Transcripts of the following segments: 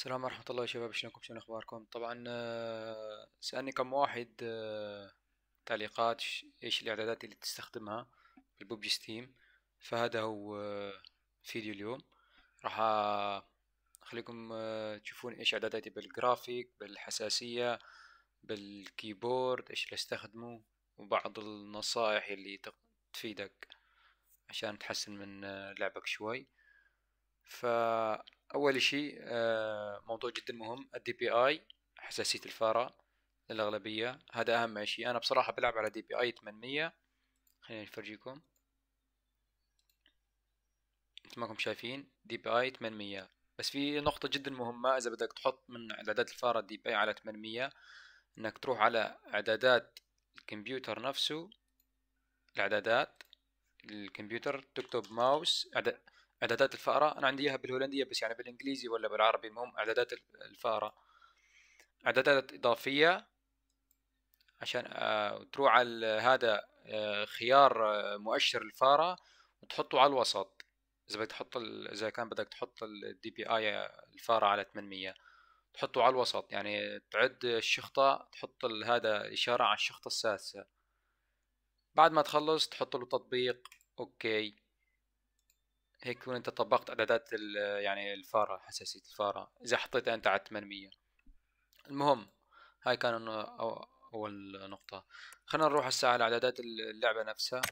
السلام ورحمة الله يا شباب شلونكم شنو اخباركم طبعا آه، سألني كم واحد آه، تعليقات ايش الاعدادات اللي تستخدمها في ستيم فهذا هو آه، فيديو اليوم راح اخليكم تشوفون ايش اعداداتي بالجرافيك بالحساسية بالكيبورد ايش اللي استخدمه وبعض النصائح اللي تفيدك عشان تحسن من لعبك شوي ف اول شيء آه، موضوع جدا مهم الدي بي اي حساسيه الفاره للاغلبيه هذا اهم شيء انا بصراحه بلعب على دي بي اي 800 خليني افرجيكم مثل ما انكم شايفين دي بي اي 800 بس في نقطه جدا مهمه اذا بدك تحط من اعدادات الفاره دي بي اي على 800 انك تروح على اعدادات الكمبيوتر نفسه الاعدادات الكمبيوتر تكتب ماوس أعداد اعدادات الفاره انا عندي اياها بالهولنديه بس يعني بالانجليزي ولا بالعربي المهم اعدادات الفاره اعدادات اضافيه عشان آه، تروح على هذا آه، خيار آه، مؤشر الفاره وتحطه على الوسط اذا بدك تحط اذا كان بدك تحط الدي بي اي الفاره على 800 تحطه على الوسط يعني تعد الشخطة تحط هذا إشارة على الشخطة السادسة بعد ما تخلص تحط له تطبيق أوكي هيك تكون انت طبقت اعدادات يعني الفاره حساسيه الفاره اذا حطيتها انت على 800 المهم هاي كان اول نقطه خلينا نروح هسه على اعدادات اللعبه نفسها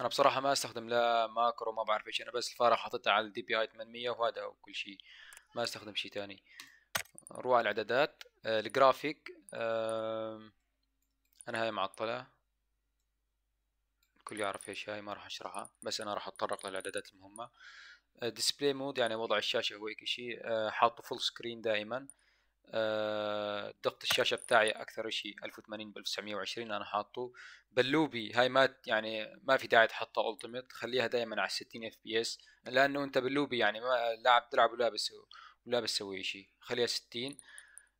انا بصراحه ما استخدم لا ماكرو ما بعرف ايش انا بس الفاره حطيتها على الدي بي اي 800 وهذا وكل شيء ما استخدم شيء ثاني نروح على الاعدادات آه، الجرافيك آه، انا هاي معطله الكل يعرف ايش هاي ما راح اشرحها بس انا راح اتطرق للاعدادات المهمه ديسبلاي آه، مود يعني وضع الشاشه هو هيك شيء آه، حاطه فول سكرين دائما آه، ضغط الشاشه بتاعي اكثر شيء 1080 ب 1920 انا حاطه باللوبي هاي ما يعني ما في داعي تحطها التيميت خليها دائما على 60 اف بي اس لانه انت باللوبي يعني ما لاعب تلعب ولابس ولابس بسوي شيء خليها 60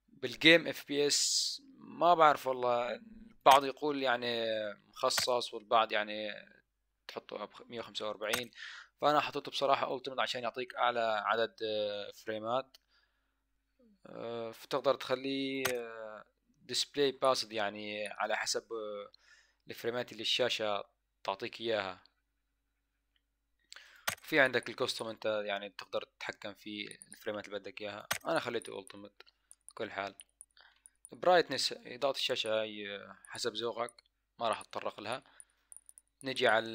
بالجيم اف بي اس ما بعرف والله البعض يقول يعني مخصص والبعض يعني تحطه ب 145 فانا حطيته بصراحه التيمت عشان يعطيك اعلى عدد آه، فريمات آه، فتقدر تخليه ديسبلاي آه، باسد يعني على حسب الفريمات اللي الشاشه تعطيك اياها في عندك الكوستم انت يعني تقدر تتحكم في الفريمات اللي بدك اياها انا خليته التيمت كل حال برايتنس اضاءة الشاشة هاي حسب ذوقك ما راح اتطرق لها نجي على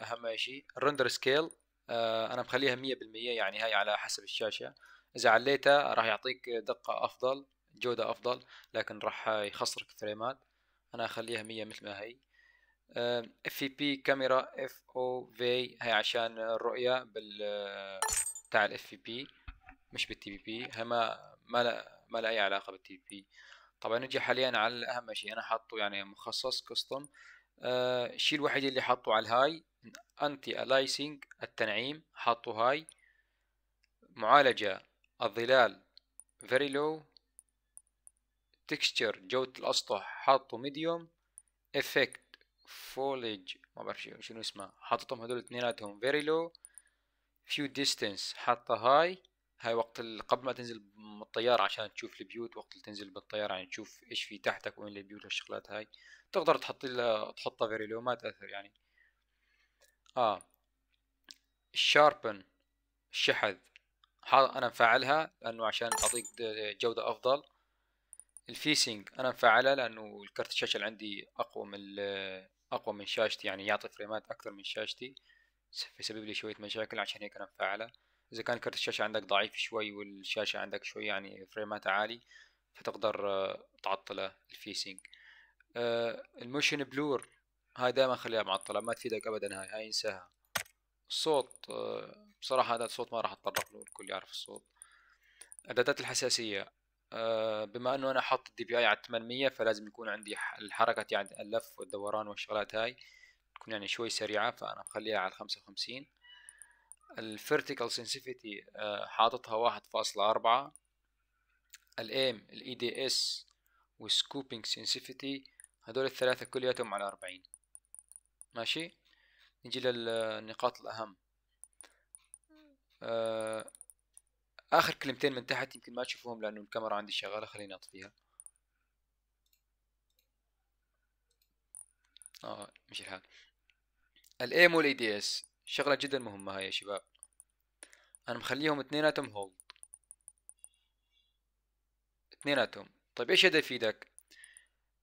اهم شيء الرندر آه، سكيل انا مخليها مية بالمية يعني هاي على حسب الشاشة اذا عليتها راح يعطيك دقة افضل جودة افضل لكن راح يخسرك فريمات انا اخليها مية مثل ما هي اف آه، بي كاميرا اف او في هي عشان الرؤية بال تاع الاف بي مش بالتي بي بي ما ما لا ما لا اي علاقة بالتي بي طبعا نجي حاليا على اهم شيء انا حاطه يعني مخصص كستم آه الوحيد اللي حاطه على الهاي انتي الايسنج التنعيم حاطه هاي معالجة الظلال فيري لو تكستشر جودة الاسطح حاطه ميديوم افكت فوليج ما بعرف شنو اسمه حاطتهم هذول اثنيناتهم فيري لو فيو ديستنس حاطه هاي هاي وقت قبل ما تنزل من الطيارة عشان تشوف البيوت وقت اللي تنزل بالطيارة يعني تشوف ايش في تحتك وين البيوت والشغلات هاي تقدر تحط تحطها فيريلو ما تأثر يعني اه الشاربن الشحذ انا مفعلها لانه عشان تعطيك جودة افضل الفيسنج انا مفعلها لانه الكرت الشاشة اللي عندي اقوى من اقوى من شاشتي يعني يعطي فريمات اكثر من شاشتي بيسبب لي شوية مشاكل عشان هيك انا مفعلها اذا كان كرت الشاشه عندك ضعيف شوي والشاشه عندك شوي يعني فريمات عالي فتقدر آه، تعطله الفيسينج آه، الموشن بلور هاي دائما خليها معطله ما تفيدك ابدا هاي هاي انساها الصوت آه، بصراحه هذا الصوت ما راح اتطرق له الكل يعرف الصوت اعدادات الحساسيه بما انه انا حاط الدي بي اي على 800 فلازم يكون عندي الحركه يعني اللف والدوران والشغلات هاي تكون يعني شوي سريعه فانا مخليها على 55 الفيرتيكال سنسيفيتي آه، حاططها واحد فاصلة أربعة الام الاي دي اس والسكوبينج سنسيفيتي هدول الثلاثة كلياتهم على أربعين ماشي نجي للنقاط الأهم آه، آخر كلمتين من تحت يمكن ما تشوفوهم لأنه الكاميرا عندي شغالة خليني أطفيها آه مش الحال الام والاي دي e اس شغلة جدا مهمة هاي يا شباب انا مخليهم اثنيناتهم هولد اثنيناتهم طيب ايش هدفي يفيدك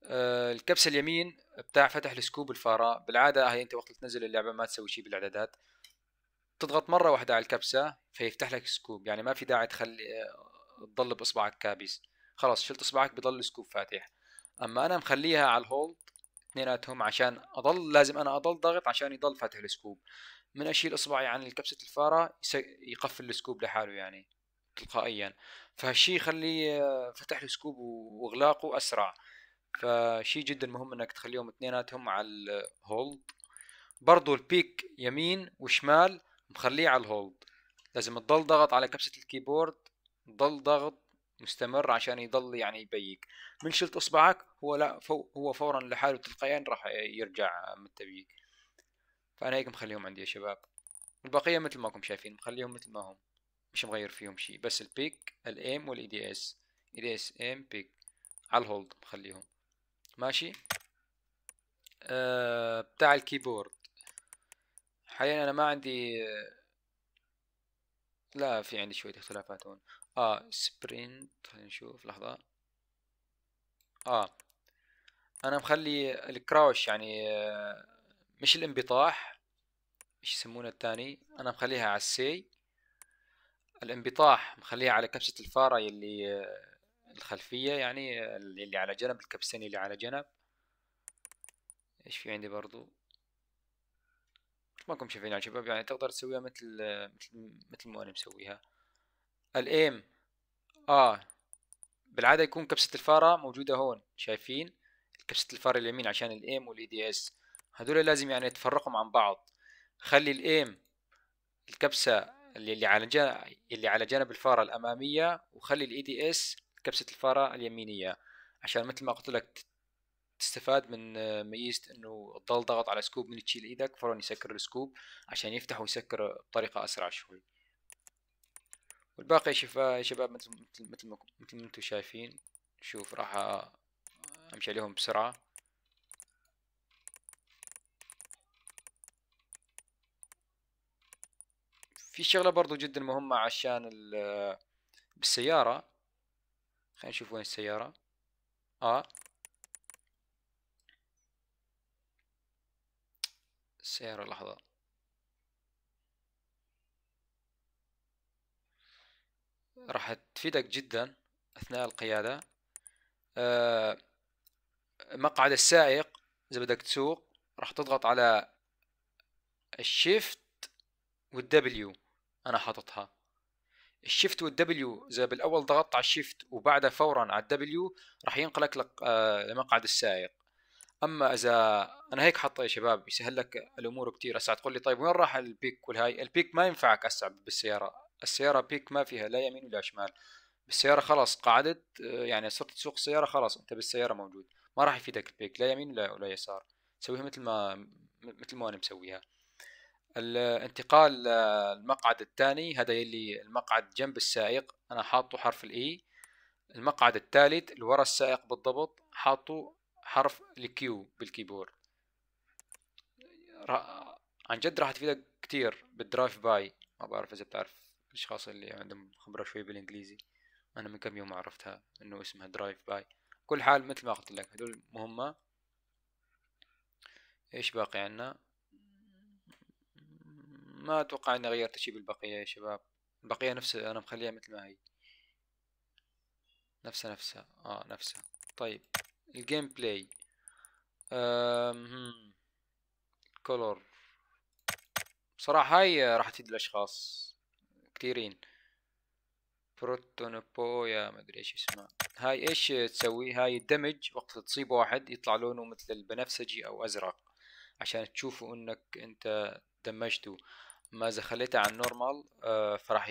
آه الكبسة اليمين بتاع فتح السكوب الفاره بالعادة هاي انت وقت تنزل اللعبة ما تسوي شيء بالاعدادات تضغط مرة واحدة على الكبسة فيفتح لك سكوب يعني ما في داعي تخلي آه، تضل باصبعك كابس خلاص شلت اصبعك بضل السكوب فاتح اما انا مخليها على الهولد اثنيناتهم عشان اضل لازم انا اضل ضغط عشان يضل فاتح السكوب من اشيل اصبعي عن الكبسه الفاره يقفل السكوب لحاله يعني تلقائيا فهالشي يخلي آه، فتح السكوب واغلاقه اسرع فشي جدا مهم انك تخليهم اثنيناتهم على الهولد برضو البيك يمين وشمال مخليه على الهولد لازم تضل ضغط على كبسة الكيبورد ضل ضغط مستمر عشان يضل يعني يبيك من شلت اصبعك هو لا فو هو فورا لحاله تلقائيا راح يرجع متبيك فأنا هيك مخليهم عندي يا شباب البقية مثل ما راكم شايفين مخليهم مثل ما هم مش مغير فيهم شي بس البيك الايم والاي دي اس اي دي اس ايم بيك على الهولد مخليهم ماشي آه بتاع الكيبورد حاليا انا ما عندي لا في عندي شوية اختلافات هون اه سبرنت خلينا نشوف لحظة اه انا مخلي الكراوش يعني آه مش الانبطاح ايش يسمونه الثاني انا مخليها على السي الانبطاح مخليها على كبسة الفارة اللي الخلفية يعني اللي على جنب الكبسين اللي على جنب ايش في عندي برضو ما كم شايفين يا شباب يعني تقدر تسويها مثل مثل مثل ما انا مسويها الايم اه بالعاده يكون كبسه الفاره موجوده هون شايفين كبسه الفاره اليمين عشان الايم والاي دي اس هذول لازم يعني يتفرقوا عن بعض خلي الايم الكبسه اللي على جانب اللي على جانب الفاره الاماميه وخلي الاي دي e اس كبسه الفاره اليمينيه عشان مثل ما قلت لك تستفاد من ميزه انه تضل ضغط على سكوب من تشيل ايدك فرون يسكر السكوب عشان يفتح ويسكر بطريقه اسرع شوي والباقي يا شباب مثل مثل مثل ما انتم شايفين شوف راح امشي عليهم بسرعه في شغله برضو جدا مهمه عشان بالسياره خلينا نشوف وين السياره اه السياره لحظه راح تفيدك جدا اثناء القياده آه مقعد السائق اذا بدك تسوق راح تضغط على الشيفت والدبليو انا حاططها الشيفت والدبليو اذا بالاول ضغطت على الشيفت وبعدها فورا على الدبليو راح ينقلك آه، لمقعد السائق اما اذا انا هيك حاطه يا شباب يسهل لك الامور كتير هسه تقول لي طيب وين راح البيك والهاي البيك ما ينفعك هسه بالسياره السياره بيك ما فيها لا يمين ولا شمال بالسياره خلاص قعدت آه، يعني صرت تسوق السياره خلاص انت بالسياره موجود ما راح يفيدك البيك لا يمين ولا ولا يسار سويها مثل ما مثل ما انا مسويها الانتقال للمقعد آه، الثاني هذا يلي المقعد جنب السائق انا حاطه حرف الاي e. المقعد الثالث اللي ورا السائق بالضبط حاطه حرف الكيو بالكيبورد عن جد راح تفيدك كتير بالدرايف باي ما بعرف اذا بتعرف الاشخاص اللي عندهم خبره شوي بالانجليزي انا من كم يوم عرفتها انه اسمها درايف باي كل حال مثل ما قلت لك هدول مهمه ايش باقي عنا ما اتوقع اني غيرت شيء بالبقيه يا شباب البقيه نفسها انا مخليها مثل ما هي نفسها نفسها اه نفسها طيب الجيم بلاي كولور بصراحة هاي راح تفيد الأشخاص كثيرين يا ما ادري ايش اسمها هاي ايش تسوي هاي الدمج وقت تصيب واحد يطلع لونه مثل البنفسجي او ازرق عشان تشوفوا انك انت دمجته ما اذا خليته على النورمال آه، فراح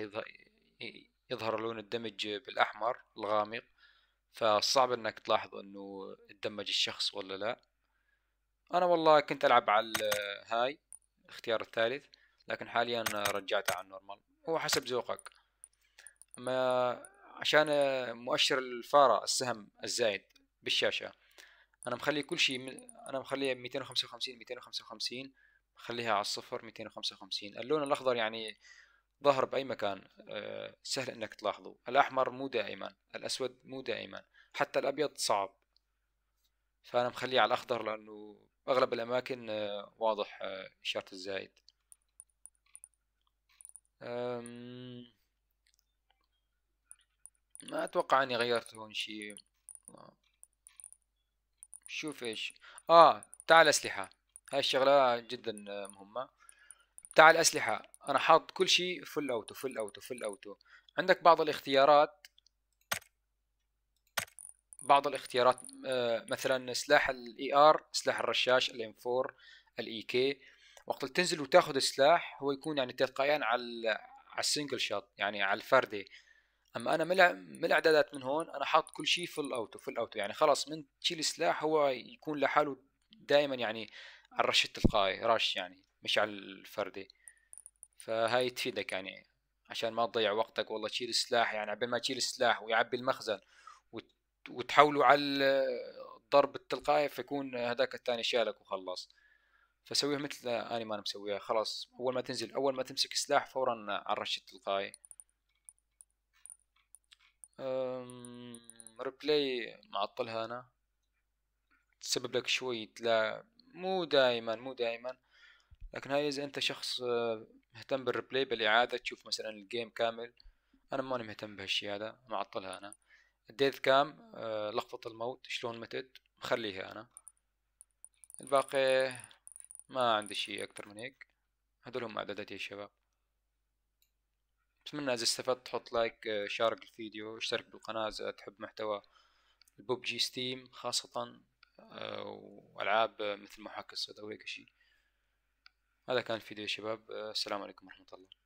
يظهر لون الدمج بالاحمر الغامق فصعب انك تلاحظ انه تدمج الشخص ولا لا انا والله كنت العب على هاي الاختيار الثالث لكن حاليا رجعته على النورمال هو حسب ذوقك ما عشان مؤشر الفارة السهم الزايد بالشاشة انا مخلي كل شيء انا مخليه 255 255 خليها على الصفر 255 اللون الأخضر يعني ظهر بأي مكان آه، سهل إنك تلاحظه الأحمر مو دائما الأسود مو دائما حتى الأبيض صعب فأنا مخليه على الأخضر لأنه أغلب الأماكن آه، واضح آه، إشارة الزائد ما أتوقع أني غيرت هون شيء شوف إيش آه تعال أسلحة هاي الشغلة جدا مهمة بتاع الأسلحة أنا حاط كل شيء فل أوتو فل أوتو فل أوتو عندك بعض الاختيارات بعض الاختيارات آه، مثلا سلاح الاي ار سلاح الرشاش الام 4 الاي كي وقت تنزل وتاخذ السلاح هو يكون يعني تلقائيا على على السنجل شوت يعني على الفردي اما انا من الاعدادات من هون انا حاط كل شيء فل اوتو فل اوتو يعني خلاص من تشيل السلاح هو يكون لحاله دائما يعني الرش التلقائي رش يعني على الفردي فهاي تفيدك يعني عشان ما تضيع وقتك والله تشيل السلاح يعني عبال ما تشيل السلاح ويعبي المخزن وتحوله على الضرب التلقائي فيكون هذاك الثاني شالك وخلص فسويها مثل اني ما انا مسويها خلاص اول ما تنزل اول ما تمسك سلاح فورا على الرش التلقائي ريبلاي أمم، معطلها انا تسبب لك شوية لا مو دائما مو دائما لكن هاي اذا انت شخص آه، مهتم بالريبلاي بالاعاده تشوف مثلا الجيم كامل انا ماني مهتم بهالشي هذا معطلها انا الديث كام آه، لقطة الموت شلون متت مخليها انا الباقي ما عندي شي اكتر من هيك هذول هم اعداداتي يا شباب اتمنى اذا استفدت تحط لايك آه، شارك الفيديو اشترك بالقناة اذا تحب محتوى البوب جي ستيم خاصة والعاب مثل محاكاه السوداويه وهيك شيء هذا كان الفيديو يا شباب السلام عليكم ورحمه الله